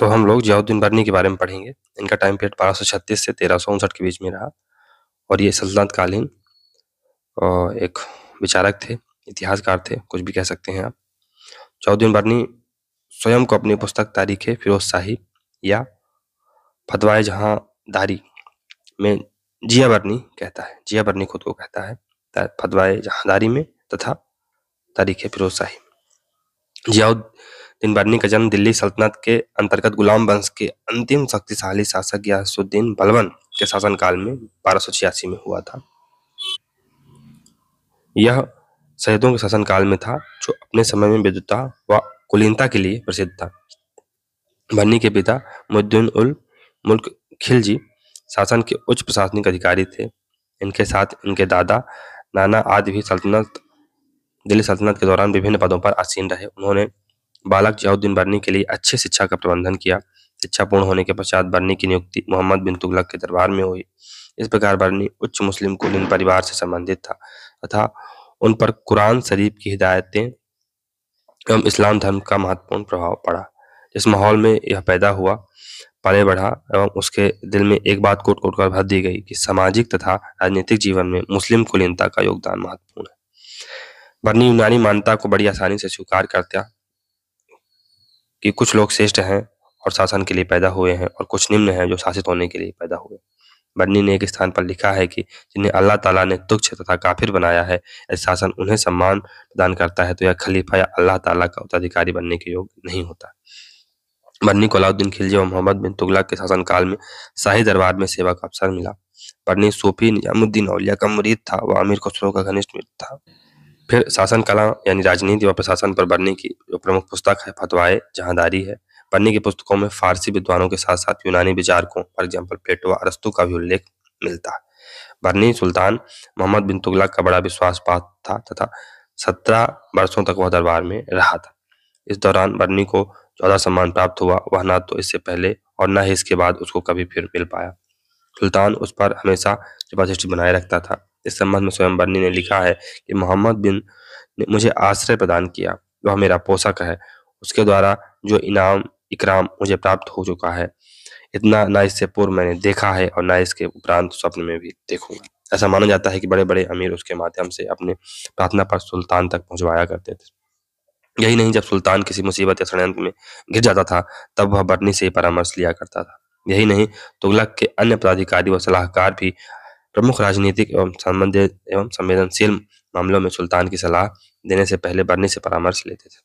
तो हम लोग जियाउद्दीन बरनी के बारे में पढ़ेंगे इनका टाइम पीरियड बारह से तेरह के बीच में रहा और ये सल्तनतकालीन एक विचारक थे इतिहासकार थे कुछ भी कह सकते हैं आप चौधरी बरनी स्वयं को अपनी पुस्तक तारीख फिरोज शाही या फतवाए जहाँ दारी में जिया बर्नी कहता है जिया बर्नी खुद को कहता है फतवाए दारी में तथा तारीख फिरोज शाही जियाउद्दीन दिन दिनबर्नी का जन्म दिल्ली सल्तनत के अंतर्गत गुलाम वंश के अंतिम शक्तिशाली शासक यासुद्दीन बलवन के शासनकाल में बारह में हुआ था यह शहीदों के शासनकाल में था जो अपने समय में विद्युता व कुलीनता के लिए प्रसिद्ध था बन्नी के पिता मुद्दीन उल मुल्क खिलजी शासन के उच्च प्रशासनिक अधिकारी थे इनके साथ इनके दादा नाना आदि भी सल्तनत दिल्ली सल्तनत के दौरान विभिन्न पदों पर आसीन रहे उन्होंने बालक जयाउद्दीन बर्नी के लिए अच्छे शिक्षा का प्रबंधन किया शिक्षा पूर्ण होने के पश्चात बर्नी की नियुक्ति मोहम्मद बिन तुगलक के दरबार में हुई इस प्रकार बर्नी उच्च मुस्लिम कुलीन परिवार से संबंधित था तथा उन पर कुरान शरीफ की हिदायतें एवं इस्लाम धर्म का महत्वपूर्ण प्रभाव पड़ा जिस माहौल में यह पैदा हुआ पले बढ़ा एवं उसके दिल में एक बात कोट कोट कर भर दी गई कि सामाजिक तथा राजनीतिक जीवन में मुस्लिम कुलीनता का योगदान महत्वपूर्ण है बर्नी यूनानी मान्यता को बड़ी आसानी से स्वीकार करता कि कुछ लोग श्रेष्ठ हैं और शासन के लिए पैदा हुए हैं और कुछ निम्न हैं जो शासित होने के लिए पैदा हुए बन्नी ने एक स्थान पर लिखा है कि जिन्हें अल्लाह ताला ने तुच्छ तथा काफिर बनाया है शासन उन्हें सम्मान प्रदान करता है तो यह खलीफा या अल्लाह ताला का उत्तराधिकारी बनने के योग नहीं होता बन्नी को अलाउद्दीन खिलजी और मोहम्मद बिन तुगलक के शासनकाल में शाही दरबार में सेवा का अवसर मिला बन्नी सूफी निजामुद्दीन औलिया का मुरीद था वह अमीर खुसरो का घनिष्ठ मित्र था फिर शासन कला यानी राजनीति व प्रशासन पर बनने की जो प्रमुख पुस्तक है फतवाए जहांदारी है बर्नी की पुस्तकों में फारसी विद्वानों के साथ साथ यूनानी विचारकों फॉर एग्जाम्पल प्लेटो अरस्तु का भी उल्लेख मिलता है बर्नी सुल्तान मोहम्मद बिन तुगलक का बड़ा विश्वास पात था तथा सत्रह वर्षों तक वह दरबार में रहा था इस दौरान बर्नी को चौदह सम्मान प्राप्त हुआ वह ना तो इससे पहले और न ही इसके बाद उसको कभी फिर मिल पाया सुल्तान उस पर हमेशा कृपादृष्टि बनाए रखता था इस संबंध में स्वयं बर्नी ने लिखा है कि मोहम्मद बिन ने मुझे आश्रय प्रदान किया वह मेरा पोषक है उसके द्वारा जो इनाम इकराम मुझे प्राप्त हो चुका है इतना ना इससे पूर्व मैंने देखा है और ना इसके उपरांत स्वप्न में भी देखूंगा ऐसा माना जाता है कि बड़े बड़े अमीर उसके माध्यम से अपने प्रार्थना पर सुल्तान तक पहुंचवाया करते थे यही नहीं जब सुल्तान किसी मुसीबत या षडयंत्र में गिर जाता था तब वह बर्नी से ही परामर्श लिया करता था यही नहीं तुगलक के अन्य पदाधिकारी व सलाहकार भी प्रमुख राजनीतिक एवं संबंधित एवं संवेदनशील मामलों में सुल्तान की सलाह देने से पहले बर्नी से परामर्श लेते थे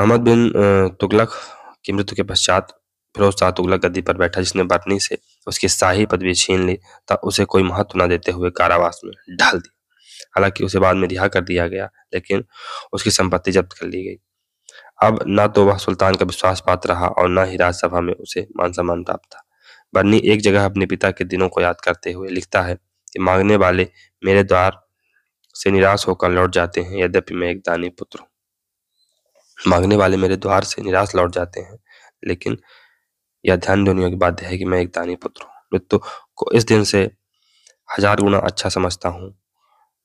मोहम्मद बिन तुगलक की मृत्यु के पश्चात फिरोज शाह तुगलक गद्दी पर बैठा जिसने बर्नी से उसकी शाही पदवी छीन ली तब उसे कोई महत्व न देते हुए कारावास में ढाल दिया हालांकि उसे बाद में रिहा कर दिया गया लेकिन उसकी संपत्ति जब्त कर ली गई अब न तो वह सुल्तान का विश्वास पात्र रहा और न ही राज्यसभा में उसे मान सम्मान प्राप्त था बन्नी एक जगह अपने पिता के दिनों को याद करते हुए लिखता है कि मांगने वाले मेरे द्वार से निराश होकर लौट जाते हैं यद्यपि मैं एक दानी पुत्र हूँ मांगने वाले मेरे द्वार से निराश लौट जाते हैं लेकिन यह ध्यान दुनिया की बात है कि मैं एक दानी पुत्र हूँ मृत्यु को इस दिन से हजार गुना अच्छा समझता हूँ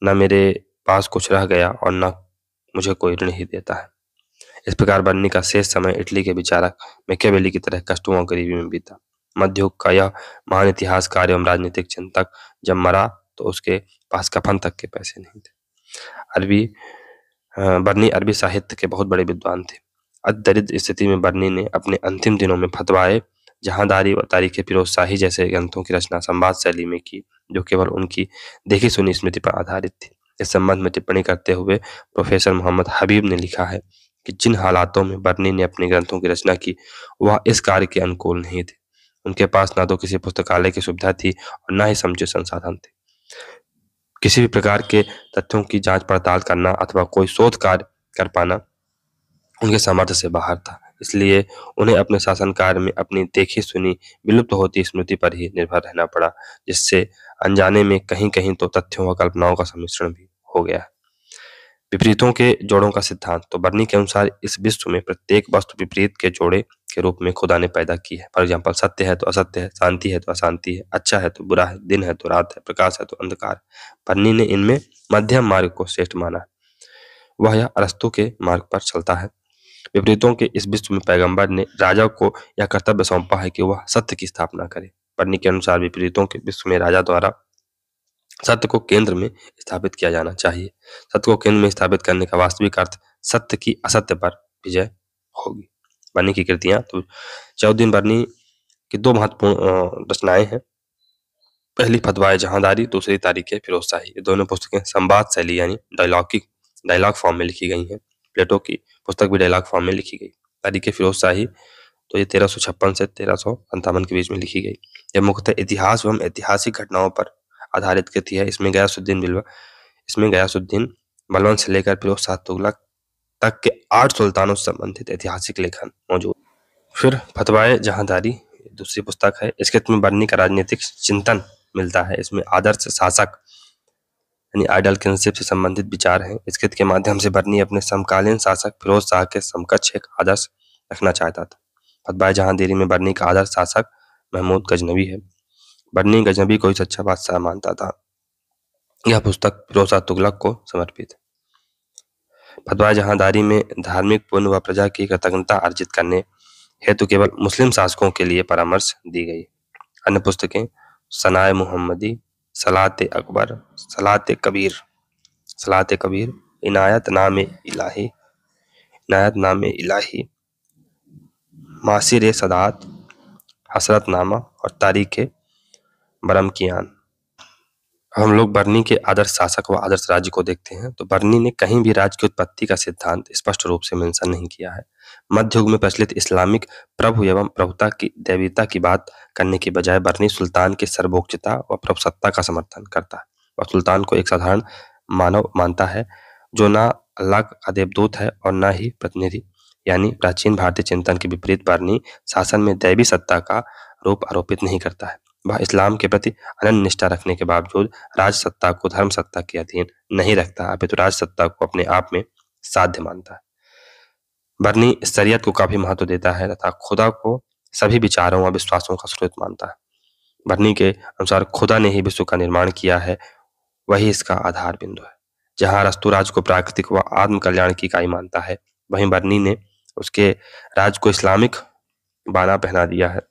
न मेरे पास कुछ रह गया और न मुझे कोई ऋण ही देता है इस प्रकार बन्नी का शेष समय इटली के विचारक मैकेवेली की तरह कष्टों और गरीबी में बीता मध्युग का यह महान इतिहासकार एवं राजनीतिक चिंतक जब मरा तो उसके पास कफन तक के पैसे नहीं थे अरबी बर्नी अरबी साहित्य के बहुत बड़े विद्वान थे अदरिद्र स्थिति में बर्नी ने अपने अंतिम दिनों में फतवाए जहांदारी व तारीख फिरोज शाही जैसे ग्रंथों की रचना संवाद शैली में की जो केवल उनकी देखी सुनी स्मृति पर आधारित थी इस संबंध में टिप्पणी करते हुए प्रोफेसर मोहम्मद हबीब ने लिखा है कि जिन हालातों में बर्नी ने अपने ग्रंथों की रचना की वह इस कार्य के अनुकूल नहीं थे उनके पास ना तो किसी पुस्तकालय की सुविधा थी और ना ही समुचित संसाधन थे किसी भी प्रकार के तथ्यों की जांच पड़ताल करना अथवा कोई शोध कार्य कर पाना उनके सामर्थ्य से बाहर था इसलिए उन्हें अपने शासन कार्य में अपनी देखी सुनी विलुप्त होती स्मृति पर ही निर्भर रहना पड़ा जिससे अनजाने में कहीं कहीं तो तथ्यों व कल्पनाओं का सम्मिश्रण भी हो गया विपरीतों के जोड़ों का सिद्धांत तो बर्नी के अनुसार इस विश्व में प्रत्येक वस्तु विपरीत के जोड़े के रूप में खुदा ने पैदा की है फॉर एग्जाम्पल सत्य है तो असत्य है शांति है तो अशांति है अच्छा है तो बुरा है दिन है तो रात है प्रकाश है तो अंधकार बर्नी ने इनमें मध्यम मार्ग को श्रेष्ठ माना वह यह अरस्तु के मार्ग पर चलता है विपरीतों के इस विश्व में पैगंबर ने राजा को यह कर्तव्य सौंपा है कि वह सत्य की स्थापना करे बर्नी के अनुसार विपरीतों के विश्व में राजा द्वारा सत्य को केंद्र में स्थापित किया जाना चाहिए सत्य को केंद्र में स्थापित करने का वास्तविक अर्थ सत्य की असत्य पर विजय होगी बनी की कृतियां तो चौदीन बर्नी की दो महत्वपूर्ण रचनाएं हैं पहली फतवाए जहांदारी दूसरी तारीख फिरोज शाही ये दोनों पुस्तकें संवाद शैली यानी डायलॉग की डायलॉग फॉर्म में लिखी गई हैं प्लेटो की पुस्तक भी डायलॉग फॉर्म में लिखी गई तारीख फिरोज शाही तो ये तेरह से तेरह के बीच में लिखी गई यह मुख्यतः इतिहास एवं ऐतिहासिक घटनाओं पर आधारित कृति है इसमें गयासुद्दीन बिलवा इसमें गयासुद्दीन बलवान से लेकर फिर सात तुगलक तक के आठ सुल्तानों से संबंधित ऐतिहासिक लेखन मौजूद फिर फतवाए जहांदारी दूसरी पुस्तक है इसके तुम्हें बर्नी का राजनीतिक चिंतन मिलता है इसमें आदर्श शासक यानी आइडल किनशिप से संबंधित विचार हैं इस कित के माध्यम से बर्नी अपने समकालीन शासक फिरोज शाह के समकक्ष एक आदर्श रखना चाहता था फतवाए जहांदेरी में बर्नी का आदर्श शासक महमूद गजनवी है बर्नी गजनबी को इस अच्छा बादशाह मानता था यह पुस्तक रोसा तुगलक को समर्पित फतवा जहांदारी में धार्मिक पुण्य व प्रजा की कृतज्ञता अर्जित करने हेतु केवल मुस्लिम शासकों के लिए परामर्श दी गई अन्य पुस्तकें सनाए मोहम्मदी सलात अकबर सलात कबीर सलात कबीर इनायत नाम इलाही इनायत नाम इलाही मासिर सदात नामा और तारीख बरम कियान हम लोग बर्नी के आदर्श शासक व आदर्श राज्य को देखते हैं तो बर्नी ने कहीं भी राज्य की उत्पत्ति का सिद्धांत स्पष्ट रूप से मेंशन नहीं किया है मध्य युग में प्रचलित इस्लामिक प्रभु एवं प्रभुता की देवीता की बात करने के बजाय बर्नी सुल्तान के सर्वोच्चता व प्रभुसत्ता का समर्थन करता है और सुल्तान को एक साधारण मानव मानता है जो ना अल्लाह का देवदूत है और ना ही प्रतिनिधि यानी प्राचीन भारतीय चिंतन के विपरीत बर्नी शासन में दैवी सत्ता का रूप आरोपित नहीं करता है वह इस्लाम के प्रति अनन्य निष्ठा रखने के बावजूद राज सत्ता को धर्म सत्ता के अधीन नहीं रखता अपितु तो राज सत्ता को अपने आप में साध्य मानता है बर्नी शरीयत को काफी महत्व देता है तथा खुदा को सभी विचारों और विश्वासों का स्रोत मानता है बर्नी के अनुसार खुदा ने ही विश्व का निर्माण किया है वही इसका आधार बिंदु है जहां रस्तुराज को प्राकृतिक व आत्म कल्याण की इकाई मानता है वहीं बर्नी ने उसके राज को इस्लामिक बाना पहना दिया है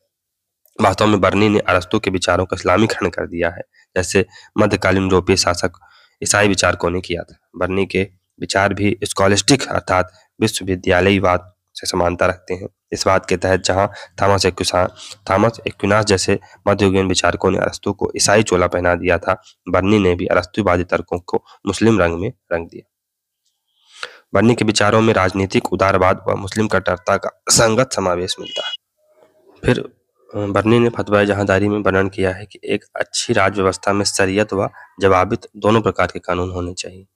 वास्तव में बर्नी ने अरस्तु के विचारों का इस्लामी खंड कर दिया है जैसे मध्यकालीन यूरोपीय शासक ईसाई विचारकों ने किया था बर्नी के विचार भी स्कॉलिस्टिक अर्थात विश्वविद्यालयवाद से समानता रखते हैं इस बात के तहत जहां थॉमस एक्सा थॉमस एक्विनास जैसे मध्ययुगीन विचारकों ने अरस्तु को ईसाई चोला पहना दिया था बर्नी ने भी अरस्तुवादी तर्कों को मुस्लिम रंग में रंग दिया बर्नी के विचारों में राजनीतिक उदारवाद व मुस्लिम कट्टरता का संगत समावेश मिलता है फिर बर्नी ने फतवा जहांदारी में वर्णन किया है कि एक अच्छी राज्य व्यवस्था में सरियत व जवाबित दोनों प्रकार के कानून होने चाहिए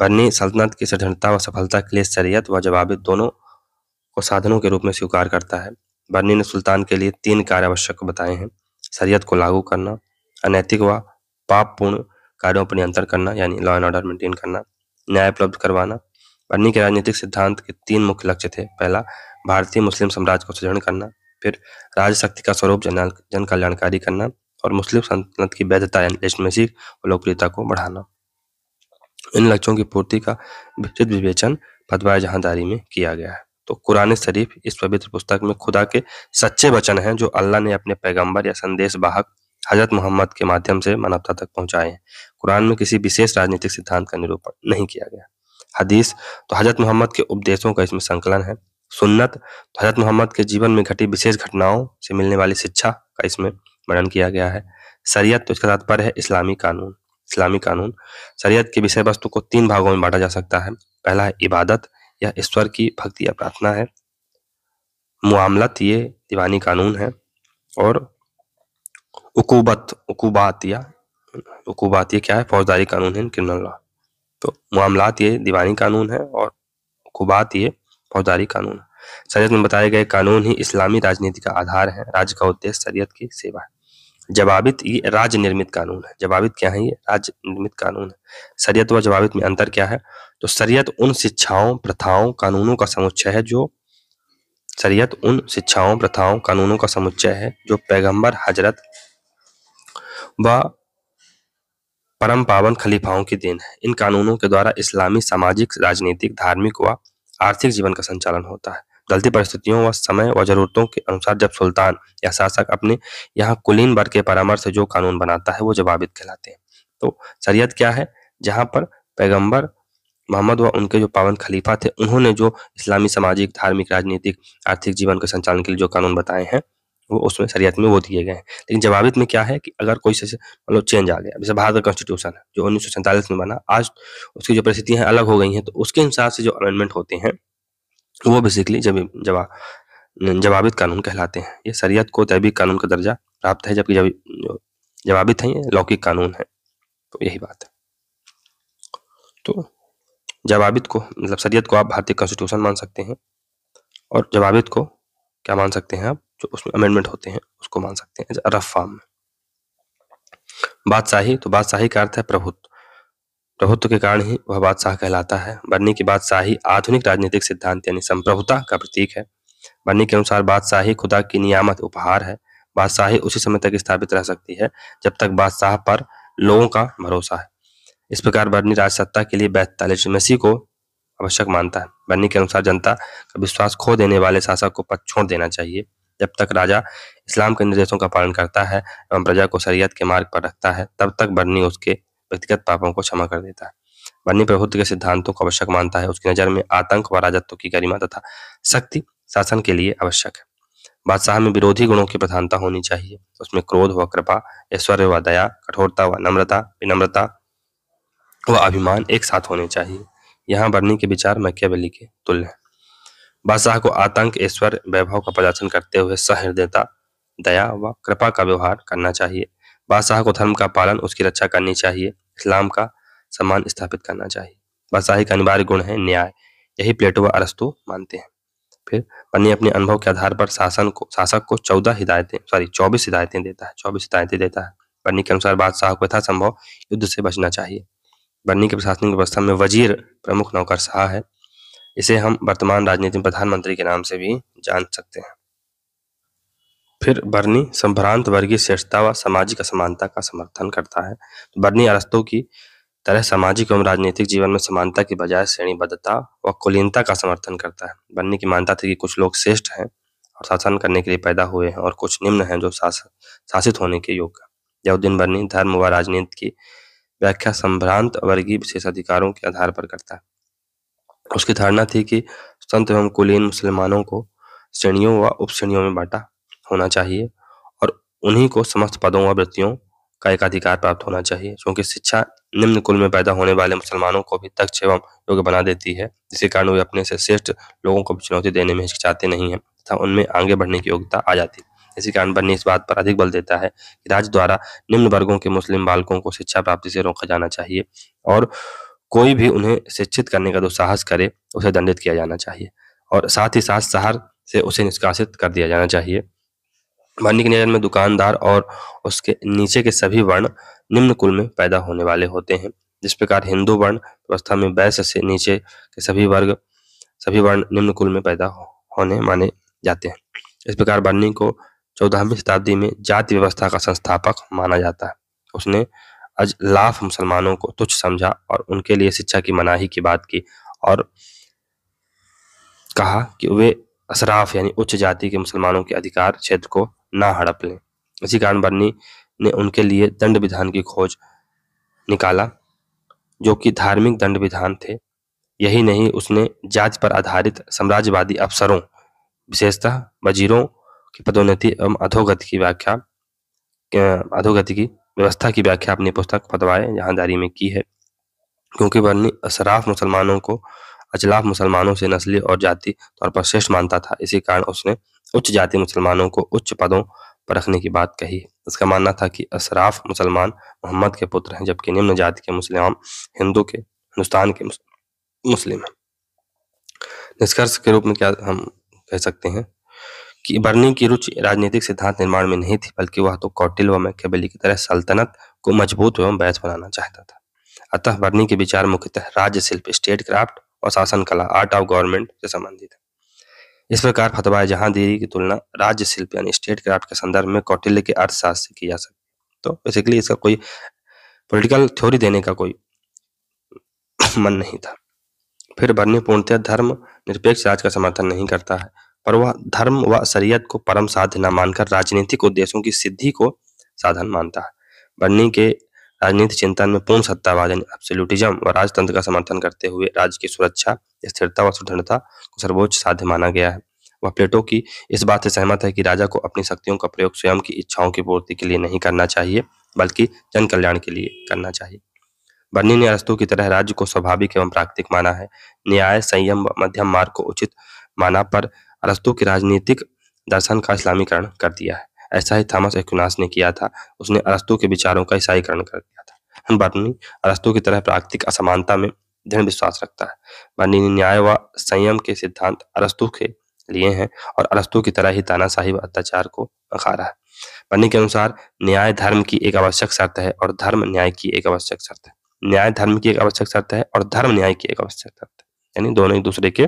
बर्नी सल्तनत की सृढ़ता व सफलता के लिए सरियत व जवाबित दोनों को साधनों के रूप में स्वीकार करता है बर्नी ने सुल्तान के लिए तीन कार्य आवश्यक बताए हैं शरीयत को लागू करना अनैतिक व पापपूर्ण कार्यों पर नियंत्रण करना यानी लॉ एंड ऑर्डर मेंटेन करना न्याय उपलब्ध करवाना बर्नी के राजनीतिक सिद्धांत के तीन मुख्य लक्ष्य थे पहला भारतीय मुस्लिम साम्राज्य को सुदृढ़ करना फिर शक्ति का स्वरूप जन जन कल्याणकारी करना और मुस्लिम संतनत की वैधता रेशमसी और लोकप्रियता को बढ़ाना इन लक्ष्यों की पूर्ति का विस्तृत विवेचन फतवा जहांदारी में किया गया है तो कुरान शरीफ इस पवित्र पुस्तक में खुदा के सच्चे वचन हैं जो अल्लाह ने अपने पैगंबर या संदेश वाहक हजरत मोहम्मद के माध्यम से मानवता तक पहुंचाए हैं कुरान में किसी विशेष राजनीतिक सिद्धांत का निरूपण नहीं किया गया हदीस तो हजरत मोहम्मद के उपदेशों का इसमें संकलन है सुन्नत तो हजरत मोहम्मद के जीवन में घटी विशेष घटनाओं से मिलने वाली शिक्षा का इसमें वर्णन किया गया है शरीयत तो इसका तात्पर्य है इस्लामी कानून इस्लामी कानून शरीयत के विषय वस्तु को तीन भागों में बांटा जा सकता है पहला है इबादत यह ईश्वर की भक्ति या प्रार्थना है मामलत ये दीवानी कानून है और उकूबत उकूबात या उकूबात ये क्या है फौजदारी कानून है क्रिमिनल लॉ तो मामलात ये दीवानी कानून है और उकूबात ये फौजदारी कानून शरीयत में बताए गए कानून ही इस्लामी राजनीति का आधार है राज्य का उद्देश्य शरीयत की सेवा है जवाबित ये राज्य निर्मित कानून है जवाबित क्या है ये राज्य निर्मित कानून है शरीयत व जवाबित में अंतर क्या है तो शरीयत उन शिक्षाओं प्रथाओं कानूनों का समुच्चय है जो शरीयत उन शिक्षाओं प्रथाओं कानूनों का समुच्चय है जो पैगंबर हजरत व परम पावन खलीफाओं की देन है इन कानूनों के द्वारा इस्लामी सामाजिक राजनीतिक धार्मिक व आर्थिक जीवन का संचालन होता है दलती परिस्थितियों व समय व जरूरतों के अनुसार जब सुल्तान या शासक अपने यहाँ कुलीन वर्ग के परामर्श जो कानून बनाता है वो जवाबित कहलाते हैं तो शरीयत क्या है जहाँ पर पैगंबर मोहम्मद व उनके जो पावन खलीफा थे उन्होंने जो इस्लामी सामाजिक धार्मिक राजनीतिक आर्थिक जीवन के संचालन के लिए जो कानून बताए हैं उसमें शरीयत में वो दिए गए हैं लेकिन जवाबित में क्या है कि अगर कोई से मतलब चेंज आ गया जैसे भारत का कॉन्स्टिट्यूशन है जो उन्नीस में बना आज उसकी जो परिस्थितियाँ अलग हो गई हैं तो उसके हिसाब से जो अमेंडमेंट होते हैं वो बेसिकली जब जवाब जवाबित कानून कहलाते हैं ये शरीयत को तैबिक कानून का दर्जा प्राप्त है जबकि जब जवाबित है ये लौकिक कानून है तो यही बात है तो जवाबित को मतलब शरीयत को आप भारतीय कॉन्स्टिट्यूशन मान सकते हैं और जवाबित को क्या मान सकते हैं आप जो उसमें अमेंडमेंट होते हैं उसको मान सकते हैं रफ फॉर्म में बादशाही तो बादशाही का अर्थ है प्रभुत्व प्रभुत्व के कारण ही वह बादशाह कहलाता है बनने की बादशाही आधुनिक राजनीतिक सिद्धांत यानी संप्रभुता का प्रतीक है बनने के अनुसार बादशाही खुदा की नियामत उपहार है बादशाही उसी समय तक स्थापित रह सकती है जब तक बादशाह पर लोगों का भरोसा है इस प्रकार बर्नी राजसत्ता के लिए बैतालीस मसीह को आवश्यक मानता है बर्नी के अनुसार जनता का विश्वास खो देने वाले शासक को पद छोड़ देना चाहिए जब तक राजा इस्लाम के निर्देशों का पालन करता है एवं प्रजा को शरीयत के मार्ग पर रखता है तब तक बर्नी उसके व्यक्तिगत पापों को क्षमा कर देता है बर्नी प्रभुत्व के सिद्धांतों को आवश्यक मानता है उसकी नजर में आतंक व राजत्व की गरिमा तथा शक्ति शासन के लिए आवश्यक है बादशाह में विरोधी गुणों की प्रधानता होनी चाहिए उसमें क्रोध व कृपा ऐश्वर्य व दया कठोरता व नम्रता विनम्रता व अभिमान एक साथ होने चाहिए यहाँ बर्नी के विचार मैकियावेली के तुल्य हैं बादशाह को आतंक ईश्वर वैभव का प्रदर्शन करते हुए सहृदयता दया व कृपा का व्यवहार करना चाहिए बादशाह को धर्म का पालन उसकी रक्षा करनी चाहिए इस्लाम का सम्मान स्थापित करना चाहिए बादशाही का अनिवार्य गुण है न्याय यही प्लेटो व अरस्तु मानते हैं फिर बनी अपने अनुभव के आधार पर शासन को शासक को चौदह हिदायतें सॉरी चौबीस हिदायतें देता है चौबीस हिदायतें देता है बन्नी के अनुसार बादशाह को यथासंभव युद्ध से बचना चाहिए बन्नी के प्रशासनिक व्यवस्था में वजीर प्रमुख नौकरशाह है इसे हम वर्तमान राजनीति में प्रधानमंत्री के नाम से भी जान सकते हैं फिर बर्नी संभ्रांत वर्गीय श्रेष्ठता व सामाजिक असमानता का समर्थन करता है तो बर्नी अरस्तों की तरह सामाजिक एवं राजनीतिक जीवन में समानता की बजाय श्रेणीबद्धता व कुलीनता का समर्थन करता है बर्नी की मानता थी कि कुछ लोग श्रेष्ठ हैं और शासन करने के लिए पैदा हुए हैं और कुछ निम्न हैं जो शासित होने के योग जयउद्दीन बर्नी धर्म व राजनीति की व्याख्या संभ्रांत वर्गीय विशेष अधिकारों के आधार पर करता है उसकी धारणा थी कि संत एवं कुलीन मुसलमानों को श्रेणियों व उपश्रेणियों में बांटा होना चाहिए और उन्हीं को समस्त पदों व वृत्तियों का एकाधिकार प्राप्त होना चाहिए क्योंकि शिक्षा निम्न कुल में पैदा होने वाले मुसलमानों को भी दक्ष एवं योग्य बना देती है जिसके कारण वे अपने से श्रेष्ठ लोगों को चुनौती देने में हिचकिचाते नहीं हैं तथा उनमें आगे बढ़ने की योग्यता आ जाती है इसी कारण बन्नी इस बात पर अधिक बल देता है कि राज्य द्वारा निम्न वर्गों के मुस्लिम बालकों को शिक्षा प्राप्ति से रोका जाना चाहिए और कोई भी उन्हें शिक्षित करने का दुस्साहस करे उसे दंडित किया जाना चाहिए और साथ ही साथ शहर से उसे निष्कासित कर दिया जाना चाहिए वर्णिक नियोजन में दुकानदार और उसके नीचे के सभी वर्ण निम्न कुल में पैदा होने वाले होते हैं जिस प्रकार हिंदू वर्ण व्यवस्था में वैश्य से नीचे के सभी वर्ग सभी वर्ण निम्न कुल में पैदा होने माने जाते हैं इस प्रकार बर्नी को चौदहवीं शताब्दी में जाति व्यवस्था का संस्थापक माना जाता है उसने अजलाफ मुसलमानों को तुच्छ समझा और उनके लिए शिक्षा की मनाही की बात की और कहा कि वे असराफ यानी उच्च जाति के मुसलमानों के अधिकार क्षेत्र को ना हड़प लें इसी कारण बर्नी ने उनके लिए दंड विधान की खोज निकाला जो कि धार्मिक दंड विधान थे यही नहीं उसने जाति पर आधारित साम्राज्यवादी अफसरों विशेषतः वजीरों की पदोन्नति एवं अधोगति की व्याख्या अधोगति की व्यवस्था की व्याख्या अपनी पुस्तक फतवाए जहांदारी में की है क्योंकि वर्णी असराफ मुसलमानों को अचलाफ मुसलमानों से नस्ली और जाति तौर पर श्रेष्ठ मानता था इसी कारण उसने उच्च जाति मुसलमानों को उच्च पदों पर रखने की बात कही इसका मानना था कि असराफ मुसलमान मोहम्मद के पुत्र हैं जबकि निम्न जाति के मुसलमान हिंदू के हिंदुस्तान के मुस्लिम हैं निष्कर्ष के रूप में क्या हम कह सकते हैं कि बर्नी की रुचि राजनीतिक सिद्धांत निर्माण में नहीं थी बल्कि वह तो कौटिल व मैकेबली की तरह सल्तनत को मजबूत एवं बैस बनाना चाहता था अतः बर्नी के विचार मुख्यतः राज्य शिल्प स्टेट क्राफ्ट और शासन कला आर्ट ऑफ गवर्नमेंट से संबंधित है इस प्रकार फतवाए जहां जहांगीरी की तुलना राज्य शिल्प यानी स्टेट क्राफ्ट के संदर्भ में कौटिल्य के अर्थशास्त्र से की जा सकती तो बेसिकली इसका कोई पॉलिटिकल थ्योरी देने का कोई मन नहीं था फिर बर्नी पूर्णतः धर्म निरपेक्ष राज का समर्थन नहीं करता है पर वह धर्म व शरीयत को परम साध्य न मानकर राजनीतिक उद्देश्यों की सिद्धि को साधन मानता है बर्नी के राजनीति चिंतन में पूर्ण सत्तावादन एब्सोल्यूटिज्म व राजतंत्र का समर्थन करते हुए राज्य की सुरक्षा स्थिरता व सुदृढ़ता को सर्वोच्च साध्य माना गया है वह प्लेटो की इस बात से सहमत है कि राजा को अपनी शक्तियों का प्रयोग स्वयं की इच्छाओं की पूर्ति के लिए नहीं करना चाहिए बल्कि जन कल्याण के लिए करना चाहिए बर्नी ने अरस्तु की तरह राज्य को स्वाभाविक एवं प्राकृतिक माना है न्याय संयम व मध्यम मार्ग को उचित माना पर अरस्तु के राजनीतिक दर्शन का इस्लामीकरण कर दिया है ऐसा ही थॉमस एक्नास ने किया था उसने अरस्तु के विचारों का ईसाईकरण कर दिया था बर्नी अरस्तु की तरह प्राकृतिक असमानता में दृढ़ विश्वास रखता है बर्नी न्याय व संयम के सिद्धांत अरस्तु के लिए हैं और अरस्तु की तरह ही तानाशाही अत्याचार को अखारा है बर्नी के अनुसार न्याय धर्म की एक आवश्यक शर्त है और धर्म न्याय की एक आवश्यक शर्त है न्याय धर्म की एक आवश्यक शर्त है और धर्म न्याय की एक आवश्यक शर्त है यानी दोनों एक दूसरे के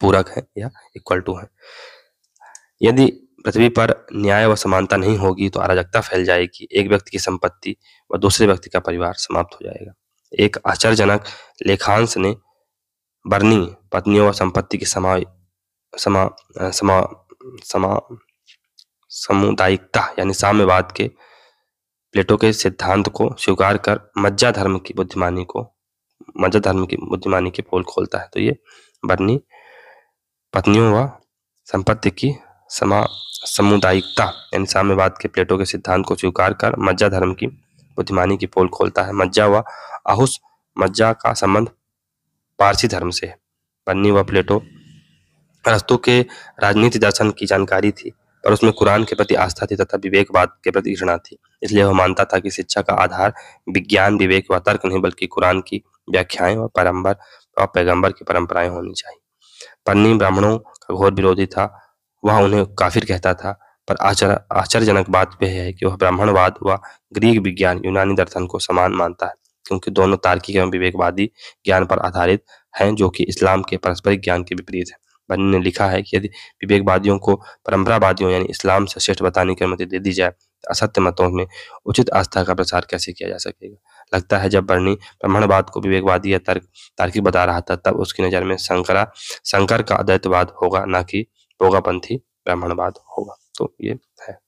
पूरक है या इक्वल टू है यदि पृथ्वी पर न्याय व समानता नहीं होगी तो अराजकता फैल जाएगी एक व्यक्ति की संपत्ति व दूसरे व्यक्ति का परिवार समाप्त हो जाएगा एक आश्चर्यजनक लेखांश ने बर्नी पत्नियों व संपत्ति की समा समा समा समा सामुदायिकता यानी साम्यवाद के प्लेटो के सिद्धांत को स्वीकार कर मज्जा धर्म की बुद्धिमानी को मज्जा धर्म की बुद्धिमानी के पोल खोलता है तो ये बर्नी पत्नियों व संपत्ति की समा सामुदायिकता यानी साम्यवाद के प्लेटो के सिद्धांत को स्वीकार कर मज्जा धर्म की बुद्धिमानी की पोल खोलता है मज्जा व आहुस मज्जा का संबंध पारसी धर्म से है पन्नी व प्लेटो रस्तु के राजनीति दर्शन की जानकारी थी पर उसमें कुरान के प्रति आस्था थी तथा विवेकवाद के प्रति घृणा थी इसलिए वह मानता था कि शिक्षा का आधार विज्ञान विवेक व तर्क नहीं बल्कि कुरान की व्याख्याएं और परम्बर और पैगंबर की परंपराएं होनी चाहिए पन्नी ब्राह्मणों का घोर विरोधी था वह उन्हें काफिर कहता था पर आश्चर्यजनक बात यह है कि वह ब्राह्मणवाद व ग्रीक विज्ञान यूनानी दर्शन को समान मानता है क्योंकि दोनों तार्किक एवं विवेकवादी ज्ञान पर आधारित हैं जो कि इस्लाम के पारस्परिक ज्ञान के विपरीत है बनी ने लिखा है कि यदि विवेकवादियों को परंपरावादियों यानी इस्लाम से श्रेष्ठ बताने की अनुमति दे दी जाए तो असत्य मतों में उचित आस्था का प्रसार कैसे किया जा सकेगा लगता है जब बर्णी ब्रह्मणवाद को विवेकवादी या तर्क तार्किक बता रहा था तब उसकी नज़र में शंकरा शंकर का अद्वैतवाद होगा ना कि भोगापंथी ब्राह्मणवाद होगा तो ये है